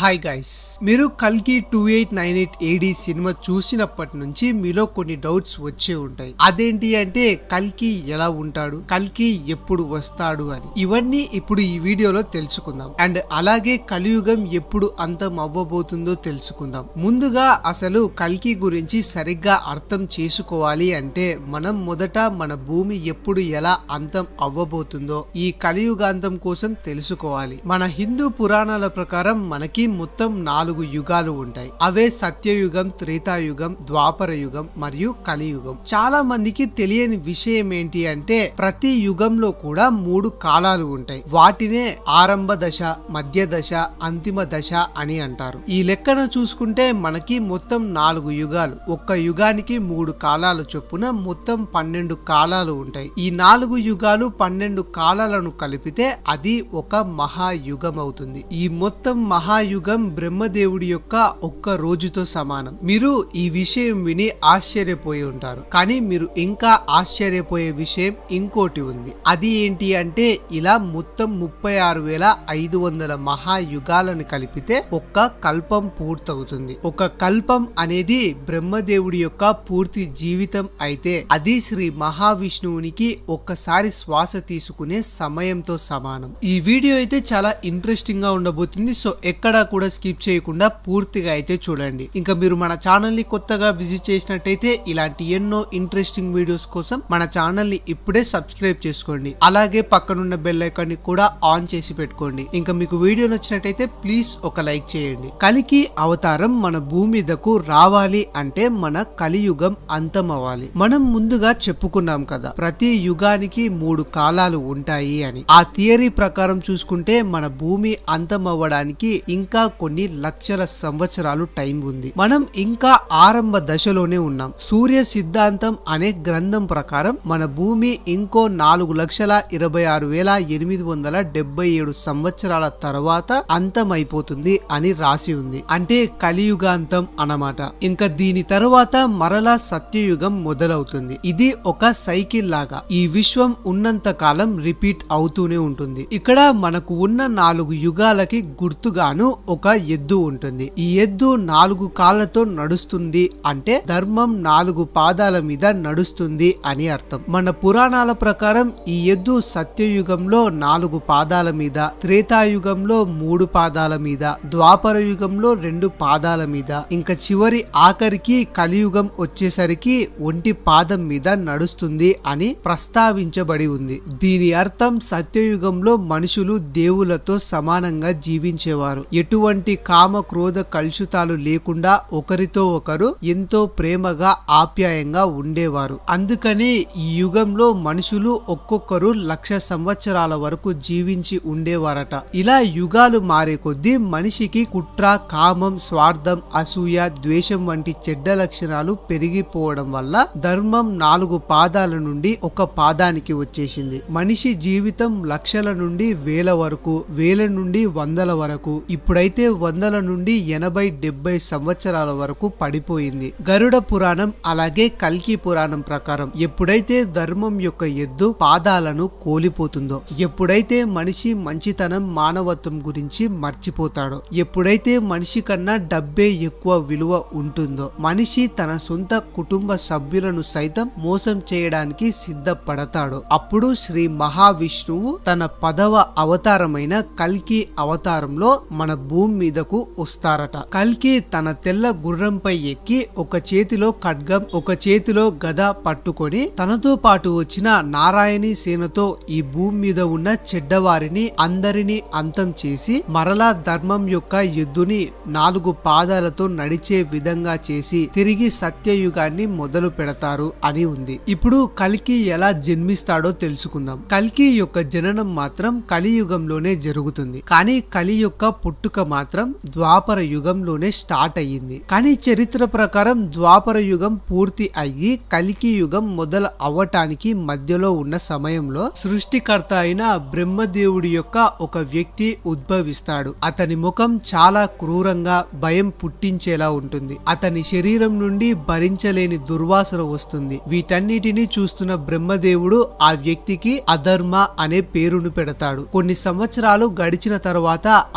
hi guys మీరు కల్కి two eight nine eight AD cinema చూసినప్పటి నుంచి మీలో కొన్ని డౌట్స్ వచ్చే ఉంటాయి అదేంటి అంటే కల్కి ఎలా ఉంటాడు కల్కి ఎప్పుడు వస్తాడు అని ఇవన్నీ ఇప్పుడు ఈ వీడియోలో తెలుసుకుందాం అండ్ అలాగే కలియుగం ఎప్పుడు అంతం అవ్వబోతుందో తెలుసుకుందాం ముందుగా అసలు కల్కి గురించి సరిగ్గా అర్థం చేసుకోవాలి అంటే మనం మొదట మన భూమి ఎప్పుడు ఎలా అంతం అవ్వబోతుందో ఈ కలియుగాంతం కోసం తెలుసుకోవాలి మన హిందూ పురాణాల ప్రకారం మనకి మొత్తం నాలుగు యుగాలు ఉంటాయి అవే సత్యయుగం త్రేతాయుగం ద్వాపర యుగం మరియు కలియుగం చాలా మందికి తెలియని విషయం ఏంటి అంటే ప్రతి యుగంలో కూడా మూడు కాలాలు ఉంటాయి వాటినే ఆరంభ దశ మధ్య దశ అంతిమ దశ అని అంటారు ఈ లెక్కన చూసుకుంటే మనకి మొత్తం నాలుగు యుగాలు ఒక్క యుగానికి మూడు కాలాలు చొప్పున మొత్తం పన్నెండు కాలాలు ఉంటాయి ఈ నాలుగు యుగాలు పన్నెండు కాలాలను కలిపితే అది ఒక మహాయుగం అవుతుంది ఈ మొత్తం మహాయుగం కలియుగం బ్రహ్మదేవుడి యొక్క ఒక్క రోజుతో సమానం మీరు ఈ విషయం విని ఆశ్చర్యపోయి ఉంటారు కానీ మీరు ఇంకా ఆశ్చర్యపోయే విషయం ఇంకోటి ఉంది అది ఏంటి అంటే ఇలా మొత్తం ముప్పై ఆరు వేల ఐదు వందల మహాయుగాలను కలిపితే ఒక్క కల్పం పూర్తవుతుంది ఒక కల్పం అనేది బ్రహ్మదేవుడి యొక్క పూర్తి జీవితం అయితే అది శ్రీ మహావిష్ణువునికి ఒక్కసారి శ్వాస తీసుకునే సమయంతో సమానం ఈ వీడియో అయితే చాలా ఇంట్రెస్టింగ్ గా ఉండబోతుంది సో ఎక్కడ కూడా స్కిప్ చేయకుండా పూర్తిగా అయితే చూడండి ఇంకా మీరు మన ని కొత్తగా విజిట్ చేసినట్టయితే ఇలాంటి ఎన్నో ఇంట్రెస్టింగ్ వీడియోస్ కోసం మన ఛానల్ని ఇప్పుడే సబ్స్క్రైబ్ చేసుకోండి అలాగే పక్కనున్న బెల్ ని కూడా ఆన్ చేసి పెట్టుకోండి ఇంకా మీకు వీడియో నచ్చినట్టయితే ప్లీజ్ ఒక లైక్ చేయండి కలికి అవతారం మన భూమి మీదకు రావాలి అంటే మన కలియుగం అంతం అవ్వాలి మనం ముందుగా చెప్పుకున్నాం కదా ప్రతి యుగానికి మూడు కాలాలు ఉంటాయి అని ఆ థియరీ ప్రకారం చూసుకుంటే మన భూమి అంతం అవ్వడానికి ఇంకా ఇంకా కొన్ని లక్షల సంవత్సరాలు టైం ఉంది మనం ఇంకా ఆరంభ దశలోనే ఉన్నాం సూర్య సిద్ధాంతం అనే గ్రంథం ప్రకారం మన భూమి ఇంకో నాలుగు లక్షల ఇరవై ఆరు వేల ఎనిమిది వందల డెబ్బై ఏడు సంవత్సరాల తర్వాత అంతమైపోతుంది అని రాసి ఉంది అంటే కలియుగాంతం అన్నమాట ఇంకా దీని తర్వాత మరలా సత్యయుగం మొదలవుతుంది ఇది ఒక సైకిల్ లాగా ఈ విశ్వం ఉన్నంత కాలం రిపీట్ అవుతూనే ఉంటుంది ఇక్కడ మనకు ఉన్న నాలుగు యుగాలకి గుర్తుగాను ఒక ఎద్దు ఉంటుంది ఈ ఎద్దు నాలుగు కాళ్ళతో నడుస్తుంది అంటే ధర్మం నాలుగు పాదాల మీద నడుస్తుంది అని అర్థం మన పురాణాల ప్రకారం ఈ ఎద్దు సత్యయుగంలో నాలుగు పాదాల మీద త్రేతాయుగంలో మూడు పాదాల మీద ద్వాపర యుగంలో రెండు పాదాల మీద ఇంకా చివరి ఆఖరికి కలియుగం వచ్చేసరికి ఒంటి పాదం మీద నడుస్తుంది అని ప్రస్తావించబడి ఉంది దీని అర్థం సత్యయుగంలో మనుషులు దేవులతో సమానంగా జీవించేవారు ఎటువంటి కామ క్రోధ కలుషితాలు లేకుండా ఒకరితో ఒకరు ఎంతో ప్రేమగా ఆప్యాయంగా ఉండేవారు అందుకని ఈ యుగంలో మనుషులు ఒక్కొక్కరు లక్ష సంవత్సరాల వరకు జీవించి ఉండేవారట ఇలా యుగాలు మారే కొద్దీ మనిషికి కుట్ర కామం స్వార్థం అసూయ ద్వేషం వంటి చెడ్డ లక్షణాలు పెరిగిపోవడం వల్ల ధర్మం నాలుగు పాదాల నుండి ఒక పాదానికి వచ్చేసింది మనిషి జీవితం లక్షల నుండి వేల వరకు వేల నుండి వందల వరకు ఇప్పుడు ఇప్పుడైతే వందల నుండి ఎనభై డెబ్బై సంవత్సరాల వరకు పడిపోయింది గరుడ పురాణం అలాగే కల్కి పురాణం ప్రకారం ఎప్పుడైతే ధర్మం యొక్క ఎద్దు పాదాలను కోలిపోతుందో ఎప్పుడైతే మనిషి మంచితనం మానవత్వం గురించి మర్చిపోతాడో ఎప్పుడైతే మనిషి కన్నా డబ్బే ఎక్కువ విలువ ఉంటుందో మనిషి తన సొంత కుటుంబ సభ్యులను సైతం మోసం చేయడానికి సిద్ధపడతాడు అప్పుడు శ్రీ మహావిష్ణువు తన పదవ అవతారమైన కల్కి అవతారంలో మన భూమి మీదకు వస్తారట కల్కి తన తెల్ల గుర్రంపై ఎక్కి ఒక చేతిలో ఖడ్గం ఒక చేతిలో గద పట్టుకొని తనతో పాటు వచ్చిన నారాయణి సేనతో ఈ భూమి మీద ఉన్న చెడ్డవారిని అందరినీ అంతం చేసి మరలా ధర్మం యొక్క యుద్ధుని నాలుగు పాదాలతో నడిచే విధంగా చేసి తిరిగి సత్యయుగాన్ని మొదలు పెడతారు అని ఉంది ఇప్పుడు కల్కి ఎలా జన్మిస్తాడో తెలుసుకుందాం కల్కి యొక్క జననం మాత్రం కలియుగంలోనే జరుగుతుంది కానీ కలి యొక్క పుట్టుక మాత్రం ద్వాపర యుగంలోనే స్టార్ట్ అయ్యింది కానీ చరిత్ర ప్రకారం ద్వాపర యుగం పూర్తి అయ్యి కలికి యుగం మొదలు అవ్వటానికి మధ్యలో ఉన్న సమయంలో సృష్టికర్త అయిన బ్రహ్మదేవుడి యొక్క ఒక వ్యక్తి ఉద్భవిస్తాడు అతని ముఖం చాలా క్రూరంగా భయం పుట్టించేలా ఉంటుంది అతని శరీరం నుండి భరించలేని దుర్వాసన వస్తుంది వీటన్నిటిని చూస్తున్న బ్రహ్మదేవుడు ఆ వ్యక్తికి అధర్మ అనే పేరును పెడతాడు కొన్ని సంవత్సరాలు గడిచిన తర్వాత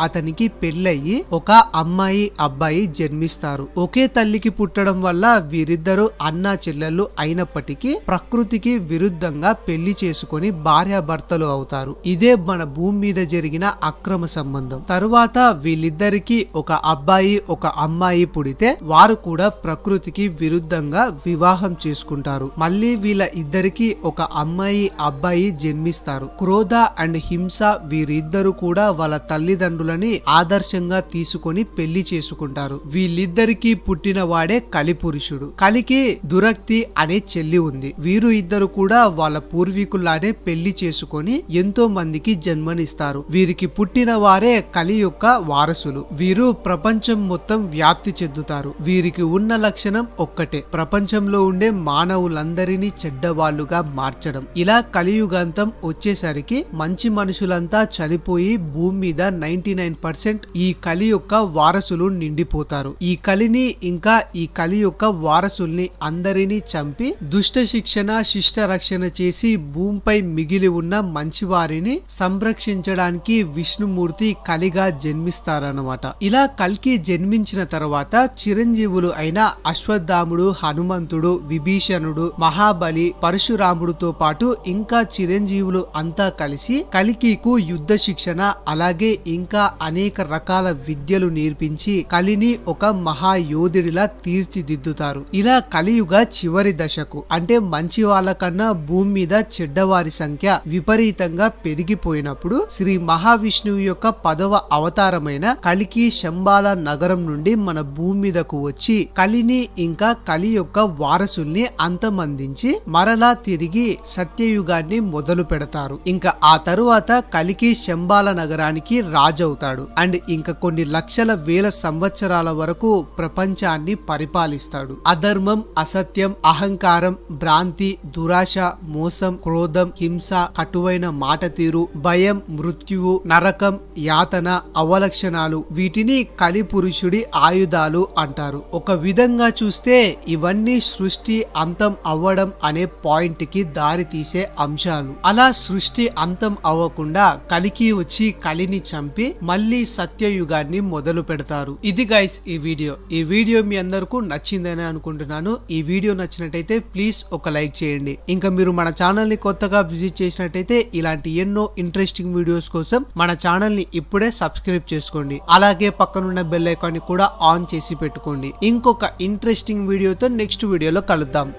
అతనికి పె పెళ్ళయి ఒక అమ్మాయి అబ్బాయి జన్మిస్తారు ఒకే తల్లికి పుట్టడం వల్ల వీరిద్దరూ అన్నా చెల్లెలు అయినప్పటికీ ప్రకృతికి విరుద్ధంగా పెళ్లి చేసుకుని భార్యాభర్తలు అవుతారు ఇదే మన భూమి మీద జరిగిన అక్రమ సంబంధం తరువాత వీళ్ళిద్దరికి ఒక అబ్బాయి ఒక అమ్మాయి పుడితే వారు కూడా ప్రకృతికి విరుద్ధంగా వివాహం చేసుకుంటారు మళ్ళీ వీళ్ళ ఇద్దరికి ఒక అమ్మాయి అబ్బాయి జన్మిస్తారు క్రోధ అండ్ హింస వీరిద్దరు కూడా వాళ్ళ తల్లిదండ్రులని ఆదర్శ ఆదర్శంగా తీసుకొని పెళ్లి చేసుకుంటారు వీళ్ళిద్దరికీ పుట్టిన వాడే కలిపురుషుడు కలికి దురక్తి అనే చెల్లి ఉంది వీరు ఇద్దరు కూడా వాళ్ళ పూర్వీకుల్లానే పెళ్లి చేసుకొని ఎంతో మందికి జన్మనిస్తారు వీరికి పుట్టిన వారే కలి యొక్క వారసులు వీరు ప్రపంచం మొత్తం వ్యాప్తి చెందుతారు వీరికి ఉన్న లక్షణం ఒక్కటే ప్రపంచంలో ఉండే మానవులందరినీ చెడ్డవాళ్లుగా మార్చడం ఇలా కలియుగాంతం వచ్చేసరికి మంచి మనుషులంతా చనిపోయి భూమి మీద నైన్టీ నైన్ పర్సెంట్ ఈ కలి యొక్క వారసులు నిండిపోతారు ఈ కలిని ఇంకా ఈ కలి యొక్క వారసుల్ని అందరినీ చంపి దుష్ట శిక్షణ శిష్ట రక్షణ చేసి భూమిపై మిగిలి ఉన్న మంచి వారిని సంరక్షించడానికి విష్ణుమూర్తి కలిగా జన్మిస్తారనమాట ఇలా కలికి జన్మించిన తర్వాత చిరంజీవులు అయిన అశ్వత్థాముడు హనుమంతుడు విభీషణుడు మహాబలి పరశురాముడితో పాటు ఇంకా చిరంజీవులు అంతా కలిసి కలికికు యుద్ధ శిక్షణ అలాగే ఇంకా అనేక రకాల విద్యలు నేర్పించి కలిని ఒక మహాయోధుడిలా తీర్చిదిద్దుతారు ఇలా కలియుగ చివరి దశకు అంటే మంచి వాళ్ళ కన్నా భూమి మీద చెడ్డవారి సంఖ్య విపరీతంగా పెరిగిపోయినప్పుడు శ్రీ మహావిష్ణువు యొక్క పదవ అవతారమైన కలికి శంబాల నగరం నుండి మన భూమి మీదకు వచ్చి కలిని ఇంకా కలి యొక్క వారసుల్ని అంతమందించి మరలా తిరిగి సత్యయుగాన్ని మొదలు పెడతారు ఇంకా ఆ తరువాత కలికి శంబాల నగరానికి రాజవుతాడు అండ్ ఇంకా కొన్ని లక్షల వేల సంవత్సరాల వరకు ప్రపంచాన్ని పరిపాలిస్తాడు అధర్మం అసత్యం అహంకారం భ్రాంతి దురాశ మోసం క్రోధం హింస కటువైన మాట తీరు భయం మృత్యువు నరకం యాతన అవలక్షణాలు వీటిని కలిపురుషుడి ఆయుధాలు అంటారు ఒక విధంగా చూస్తే ఇవన్నీ సృష్టి అంతం అవ్వడం అనే పాయింట్ కి దారి తీసే అంశాలు అలా సృష్టి అంతం అవ్వకుండా కలికి వచ్చి కలిని చంపి మళ్ళీ సత్య సత్య యుగాన్ని మొదలు పెడతారు ఇది గైస్ ఈ వీడియో ఈ వీడియో మీ అందరికీ నచ్చిందని అనుకుంటున్నాను ఈ వీడియో నచ్చినట్టయితే ప్లీజ్ ఒక లైక్ చేయండి ఇంకా మీరు మన ఛానల్ ని కొత్తగా విజిట్ చేసినట్టయితే ఇలాంటి ఎన్నో ఇంట్రెస్టింగ్ వీడియోస్ కోసం మన ఛానల్ ని ఇప్పుడే సబ్స్క్రైబ్ చేసుకోండి అలాగే పక్కనున్న బెల్ ఐకాన్ ని కూడా ఆన్ చేసి పెట్టుకోండి ఇంకొక ఇంట్రెస్టింగ్ వీడియోతో నెక్స్ట్ వీడియోలో కలుద్దాం